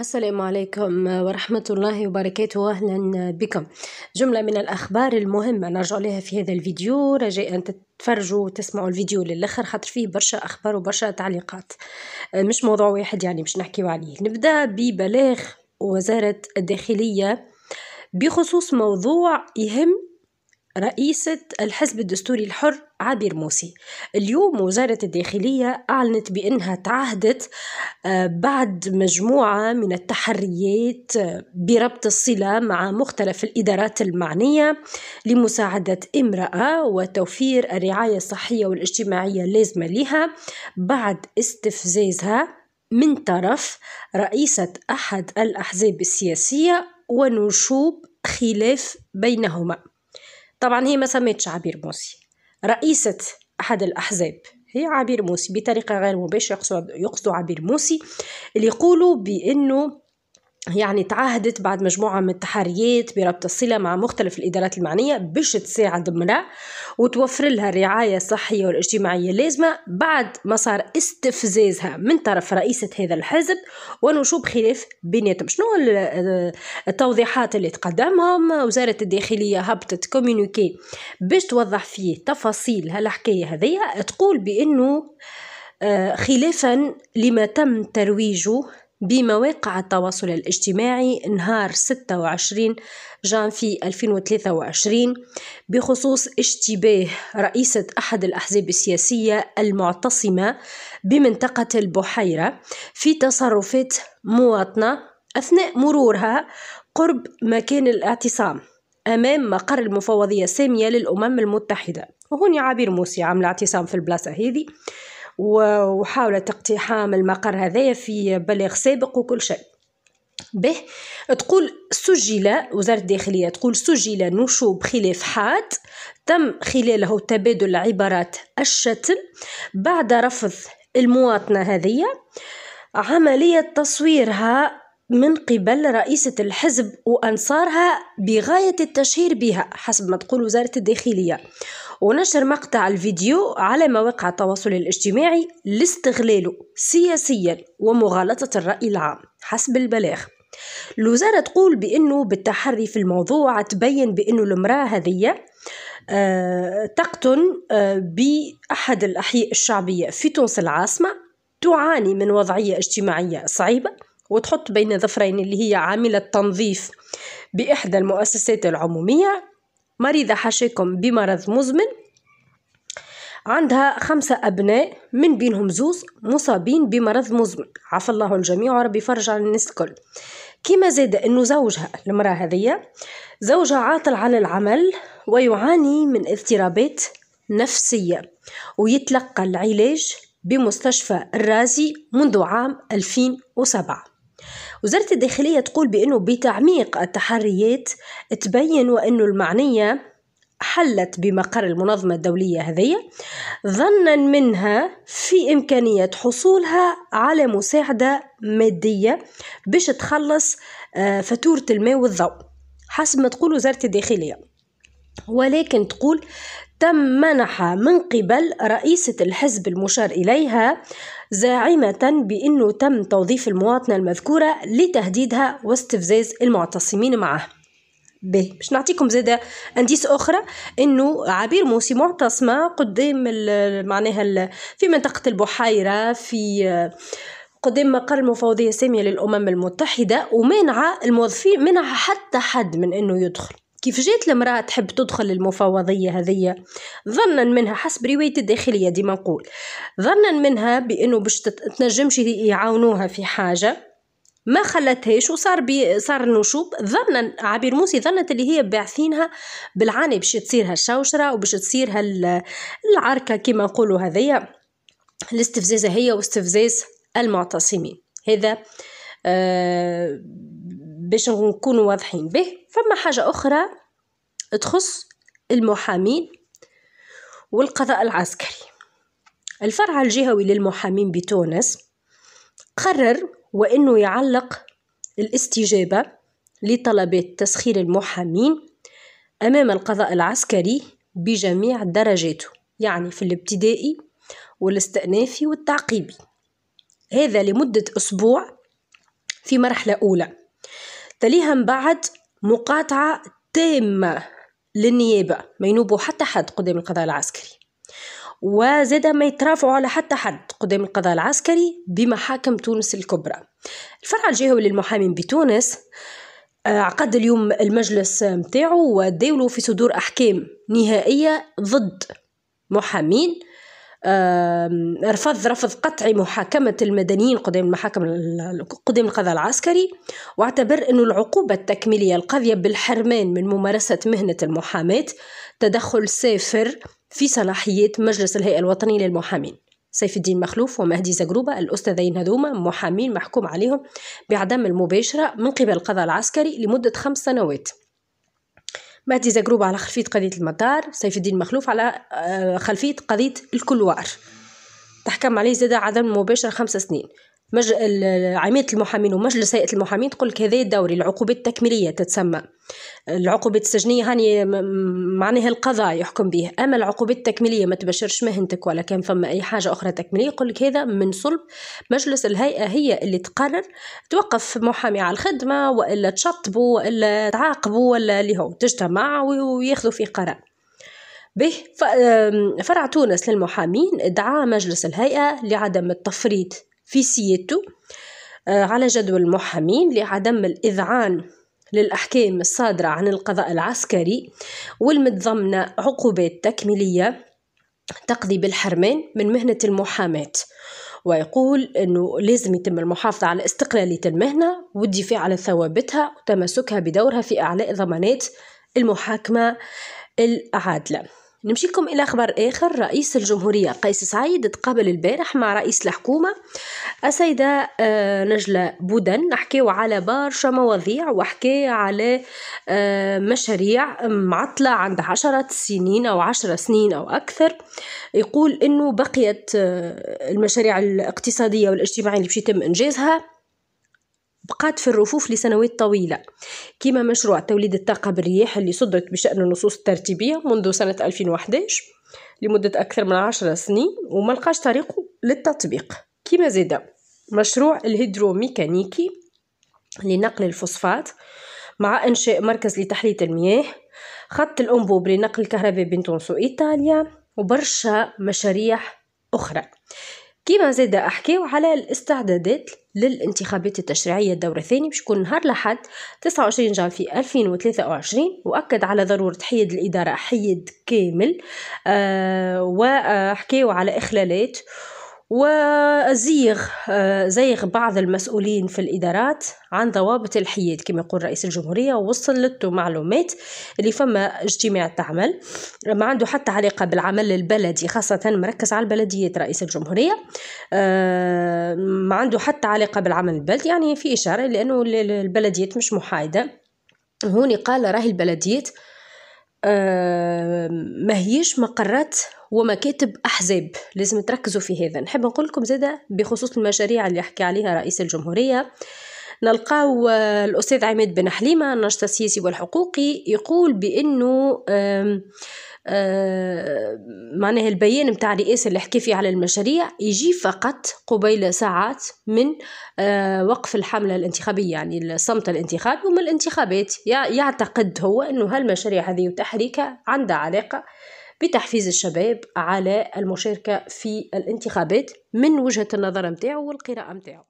السلام عليكم ورحمة الله وبركاته أهلا بكم جملة من الأخبار المهمة نرجع لها في هذا الفيديو رجاء تتفرجوا وتسمعوا الفيديو للآخر خاطر فيه برشا أخبار وبرشا تعليقات مش موضوع واحد يعني باش نحكيو عليه نبدأ ببلاغ وزارة الداخلية بخصوص موضوع يهم رئيسة الحزب الدستوري الحر عابر موسي اليوم وزارة الداخلية أعلنت بأنها تعهدت آه، بعد مجموعة من التحريات آه، بربط الصلة مع مختلف الإدارات المعنية لمساعدة امرأة وتوفير الرعاية الصحية والاجتماعية اللازمة لها بعد استفزازها من طرف رئيسة أحد الأحزاب السياسية ونشوب خلاف بينهما طبعا هي ما سميتش عبير موسي رئيسة أحد الأحزاب هي عبير موسي بطريقة غير مباشرة يقصدوا عبير موسي اللي يقولوا بأنه يعني تعهدت بعد مجموعة من التحريات بربط الصلة مع مختلف الإدارات المعنية باش تساعد المرأة وتوفر لها الرعاية الصحية والاجتماعية اللازمة بعد ما صار استفزازها من طرف رئيسة هذا الحزب ونشوب خلاف بيناتهم شنو التوضيحات اللي تقدمهم وزارة الداخلية هبطت كوميونيكي باش توضح فيه تفاصيل هالحكاية هذية تقول بأنه آه، خلافا لما تم ترويجه بمواقع التواصل الاجتماعي نهار 26 جانفي 2023 بخصوص اشتباه رئيسة أحد الأحزاب السياسية المعتصمة بمنطقة البحيرة في تصرفات مواطنة أثناء مرورها قرب مكان الاعتصام أمام مقر المفوضية السامية للأمم المتحدة وهوني عبير موسي عمل اعتصام في البلاصة هذه وحاولت اقتحام المقر هذايا في بلاغ سابق وكل شيء به تقول سجل وزارة الداخلية تقول سجل نشوب خلاف حاد تم خلاله تبادل عبارات الشتم بعد رفض المواطنة هذه عملية تصويرها من قبل رئيسة الحزب وأنصارها بغاية التشهير بها حسب ما تقول وزارة الداخلية ونشر مقطع الفيديو على مواقع التواصل الاجتماعي لاستغلاله سياسيا ومغالطة الرأي العام حسب البلاغ الوزارة تقول بأنه بالتحري في الموضوع تبين بأنه المرأة هذه آه، تقتن آه، بأحد الأحياء الشعبية في تونس العاصمة تعاني من وضعية اجتماعية صعيبة وتحط بين ظفرين اللي هي عاملة تنظيف بإحدى المؤسسات العمومية مريضة حاشاكم بمرض مزمن عندها خمسة أبناء من بينهم زوز مصابين بمرض مزمن عفى الله الجميع وربي يفرج على الناس الكل كما زاد أنه زوجها المرأة هذية زوجها عاطل على العمل ويعاني من اضطرابات نفسية ويتلقى العلاج بمستشفى الرازي منذ عام 2007 وزارة الداخلية تقول بأنه بتعميق التحريات تبين وأنه المعنية حلت بمقر المنظمة الدولية هذية ظنا منها في إمكانية حصولها على مساعدة مادية باش تخلص آه، فاتورة الماء والضوء حسب ما تقول وزارة الداخلية ولكن تقول تم منح من قبل رئيسة الحزب المشار إليها زاعمة بأنه تم توظيف المواطنة المذكورة لتهديدها واستفزاز المعتصمين معه به باش نعطيكم زاده انديس اخرى انه عبير موسي معتصمه قدام معناها في منطقه البحيره في قدام مقر المفوضيه الساميه للامم المتحده ومنع الموظفين منع حتى حد من انه يدخل كيف جات المرأة تحب تدخل المفوضية هذية ظنا منها حسب رواية الداخلية ديما نقول ظنا منها بأنه باش تنجمش يعاونوها في حاجة ما خلتهاش وصار بي صار النشوب ظنا عبير موسي ظنت اللي هي باعثينها بالعاني باش تصير هالشوشره وباش تصير هالعركه كما نقولوا هذيا الاستفزازه هي واستفزاز المعتصمين هذا آه باش نكونوا واضحين به فما حاجة أخرى تخص المحامين والقضاء العسكري الفرع الجهوي للمحامين بتونس قرر وأنه يعلق الاستجابة لطلبات تسخير المحامين أمام القضاء العسكري بجميع درجاته يعني في الابتدائي والاستئنافي والتعقيبي هذا لمدة أسبوع في مرحلة أولى تليها من بعد مقاطعة تامة للنيابة ما ينوبوا حتى حد قدام القضاء العسكري وزاد ما يترافعوا على حتى حد قدام القضاء العسكري بمحاكم تونس الكبرى الفرع الجهوي للمحامين بتونس آه، عقد اليوم المجلس متاعو وداولوا في صدور أحكام نهائية ضد محامين رفض رفض قطعي محاكمة المدنيين قدام المحاكم قدام القضاء العسكري واعتبر أن العقوبة التكميلية القاضية بالحرمان من ممارسة مهنة المحاماة تدخل سافر في صلاحيات مجلس الهيئة الوطني للمحامين سيف الدين مخلوف ومهدي زقروبة الأستاذين هذوما محامين محكوم عليهم بعدم المباشرة من قبل القضاء العسكري لمدة خمس سنوات مهدي زقروب على خلفية قضية المطار سيف الدين مخلوف على آه، خلفية قضية الكلوار تحكم عليه زاد عدم مباشر خمس سنين مج... عميدة المحامين ومجلس هيئة المحامين تقول لك هذا الدوري العقوبة التكميلية تتسمى العقوبة السجنية هاني معناها القضاء يحكم به أما العقوبة التكميلية ما تبشرش مهنتك ولا كان فما أي حاجة أخرى تكميلية يقول لك هذا من صلب مجلس الهيئة هي اللي تقرر توقف محامي على الخدمة وإلا تشطبه وإلا تعاقبه ولا اللي هو تجتمع وياخذوا فيه قرار به فرع تونس للمحامين دعا مجلس الهيئة لعدم التفريط في سيتو آه، على جدول المحامين لعدم الإذعان للأحكام الصادرة عن القضاء العسكري والمتضمنة عقوبات تكميلية تقضي بالحرمان من مهنة المحاماة ويقول أنه لازم يتم المحافظة على استقلالية المهنة والدفاع على ثوابتها وتمسكها بدورها في إعلاء ضمانات المحاكمة العادلة نمشيكم إلى خبر آخر رئيس الجمهورية قيس سعيد تقابل البارح مع رئيس الحكومة السيدة آه، نجلة بودن نحكيه على برشا مواضيع وحكي على آه، مشاريع معطلة عند عشرة سنين أو عشرة سنين أو أكثر يقول أنه بقيت آه، المشاريع الاقتصادية والاجتماعية اللي باش يتم إنجازها بقات في الرفوف لسنوات طويلة كما مشروع توليد الطاقة بالرياح اللي صدرت بشأن النصوص الترتيبية منذ سنة 2011 لمدة أكثر من عشر سنين وما لقاش طريقه للتطبيق كما زاد مشروع الهيدروميكانيكي لنقل الفوسفات مع إنشاء مركز لتحلية المياه خط الأنبوب لنقل الكهرباء بين تونس وإيطاليا وبرشا مشاريع أخرى كما زاد أحكيو على الاستعدادات للانتخابات التشريعية الدور الثاني باش يكون نهار الأحد 29 جانفي 2023 وأكد على ضرورة حياد الإدارة حياد كامل آه، وحكيوا على إخلالات وزيغ آه، زيغ بعض المسؤولين في الإدارات عن ضوابط الحياد كما يقول رئيس الجمهورية وصلته معلومات اللي فما اجتماع تعمل ما عنده حتى علاقة بالعمل البلدي خاصة مركز على البلديات رئيس الجمهورية آه، ما عنده حتى علاقة بالعمل البلدي يعني في إشارة لأنه البلديات مش محايدة هوني قال راهي البلديات آه ما هيش مقرات ومكاتب أحزاب لازم تركزوا في هذا نحب نقول لكم زادة بخصوص المشاريع اللي يحكي عليها رئيس الجمهورية نلقاو آه، الأستاذ عماد بن حليمة الناشط السياسي والحقوقي يقول بأنه آه، معناها البيان متاع الرئاسة اللي حكي فيه على المشاريع يجي فقط قبيل ساعات من آه، وقف الحملة الانتخابية يعني الصمت الانتخابي ومن الانتخابات يعتقد هو أنه هالمشاريع هذه وتحريكها عندها علاقة بتحفيز الشباب على المشاركة في الانتخابات من وجهة النظر متاعو والقراءة نتاعو